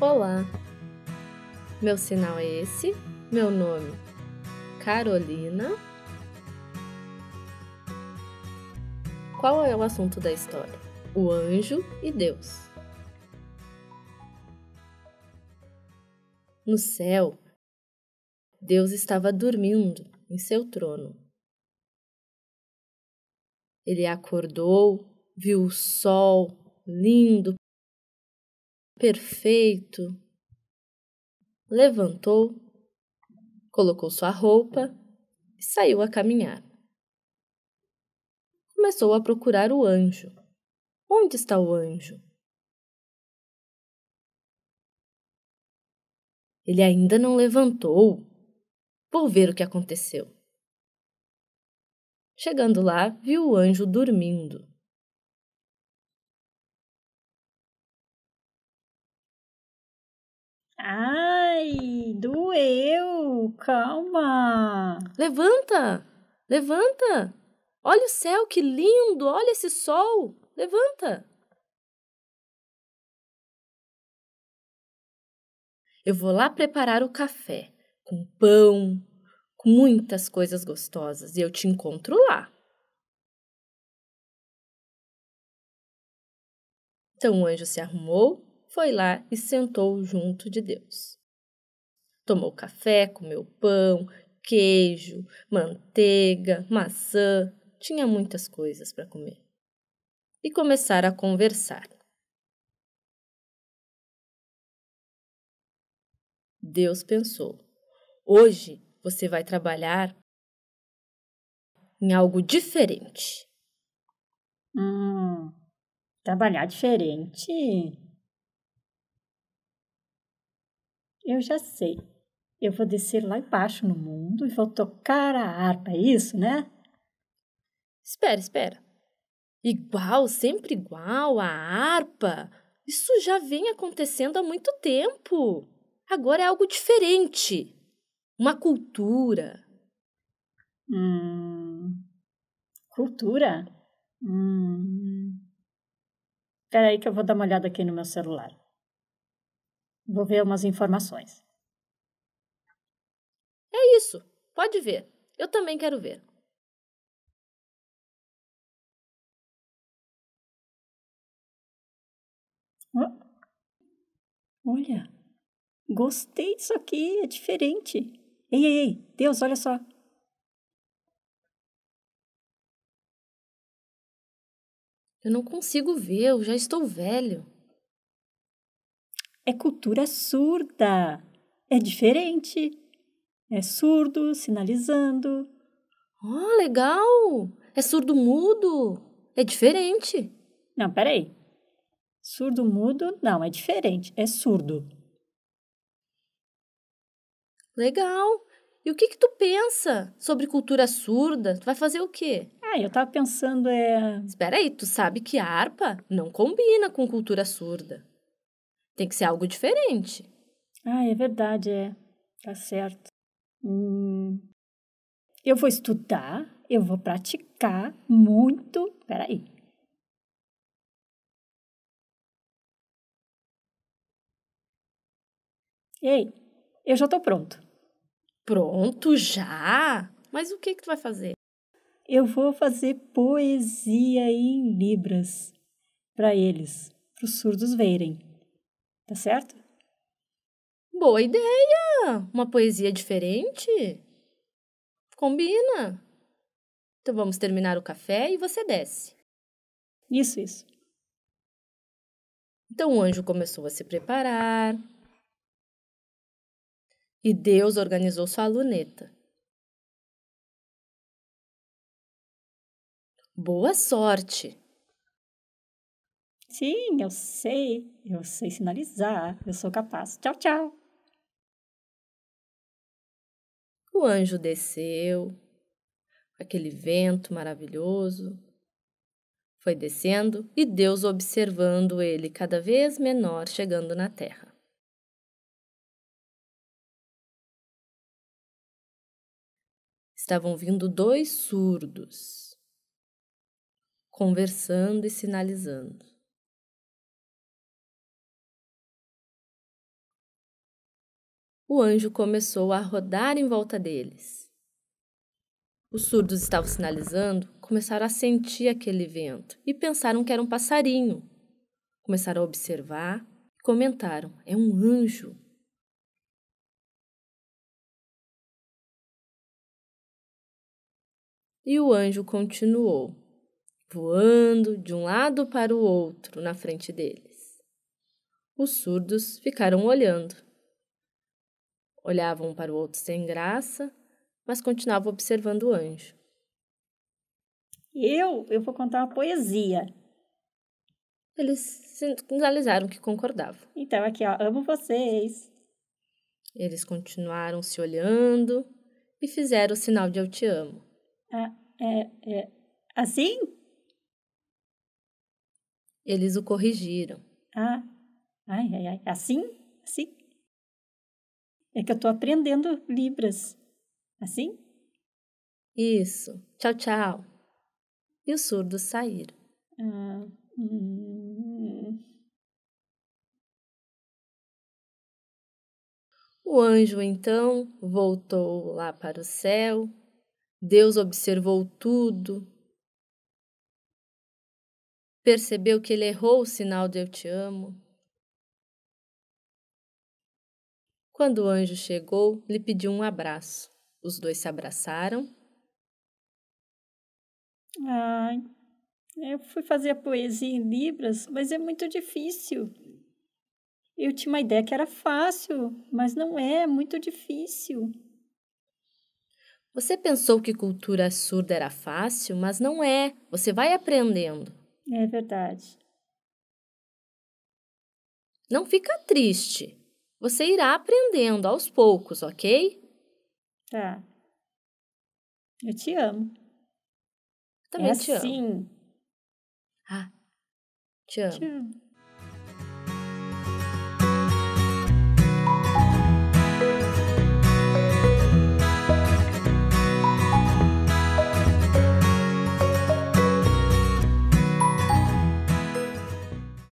Olá, meu sinal é esse, meu nome Carolina Qual é o assunto da história? O anjo e Deus. No céu, Deus estava dormindo em seu trono. Ele acordou, viu o sol lindo, perfeito, levantou, colocou sua roupa e saiu a caminhar começou a procurar o anjo. Onde está o anjo? Ele ainda não levantou. Vou ver o que aconteceu. Chegando lá, viu o anjo dormindo. Ai, doeu! Calma! Levanta! Levanta! Olha o céu, que lindo! Olha esse sol! Levanta! Eu vou lá preparar o café, com pão, com muitas coisas gostosas, e eu te encontro lá. Então o anjo se arrumou, foi lá e sentou junto de Deus. Tomou café, comeu pão, queijo, manteiga, maçã tinha muitas coisas para comer. E começaram a conversar. Deus pensou: hoje você vai trabalhar em algo diferente. Hum, trabalhar diferente? Eu já sei. Eu vou descer lá embaixo no mundo e vou tocar a harpa, é isso, né? Espera, espera. Igual, sempre igual, a harpa. Isso já vem acontecendo há muito tempo. Agora é algo diferente. Uma cultura. Hum. Cultura? Hum. aí que eu vou dar uma olhada aqui no meu celular. Vou ver umas informações. É isso. Pode ver. Eu também quero ver. olha, gostei disso aqui, é diferente. Ei, ei, ei, Deus, olha só. Eu não consigo ver, eu já estou velho. É cultura surda. É diferente. É surdo, sinalizando. Oh, legal! É surdo mudo. É diferente. Não, peraí. Surdo mudo, não, é diferente, é surdo. Legal! E o que que tu pensa sobre cultura surda? Tu vai fazer o quê? Ah, eu tava pensando é... Espera aí, tu sabe que a harpa não combina com cultura surda. Tem que ser algo diferente. Ah, é verdade, é. Tá certo. Hum... Eu vou estudar, eu vou praticar muito... Peraí, Ei, eu já tô pronto. Pronto já? Mas o que que tu vai fazer? Eu vou fazer poesia em libras para eles, para os surdos verem. Tá certo? Boa ideia! Uma poesia diferente. Combina. Então vamos terminar o café e você desce. Isso, isso. Então o anjo começou a se preparar, e Deus organizou sua luneta. Boa sorte! Sim, eu sei. Eu sei sinalizar. Eu sou capaz. Tchau, tchau. O anjo desceu, aquele vento maravilhoso. Foi descendo e Deus observando ele cada vez menor chegando na terra. estavam vindo dois surdos, conversando e sinalizando. O anjo começou a rodar em volta deles. Os surdos estavam sinalizando, começaram a sentir aquele vento e pensaram que era um passarinho. Começaram a observar e comentaram: é um anjo. E o anjo continuou, voando de um lado para o outro na frente deles. Os surdos ficaram olhando. Olhavam um para o outro sem graça, mas continuavam observando o anjo. Eu, eu vou contar uma poesia. Eles sinalizaram que concordavam. Então, aqui, ó, amo vocês. Eles continuaram se olhando e fizeram o sinal de eu te amo. É, é, é, assim? Eles o corrigiram. Ah, ai, ai, ai. Assim? Assim? É que eu estou aprendendo Libras. Assim? Isso. Tchau, tchau. E os surdos saíram. Ah, hum. O anjo então voltou lá para o céu Deus observou tudo, percebeu que ele errou o sinal de eu te amo. Quando o anjo chegou, lhe pediu um abraço. Os dois se abraçaram. Ai, eu fui fazer a poesia em Libras, mas é muito difícil. Eu tinha uma ideia que era fácil, mas não é, é muito difícil. Você pensou que cultura surda era fácil, mas não é. Você vai aprendendo. É verdade. Não fica triste. Você irá aprendendo aos poucos, ok? Tá. Eu te amo. Também é te assim. amo. Ah, te amo. Te amo.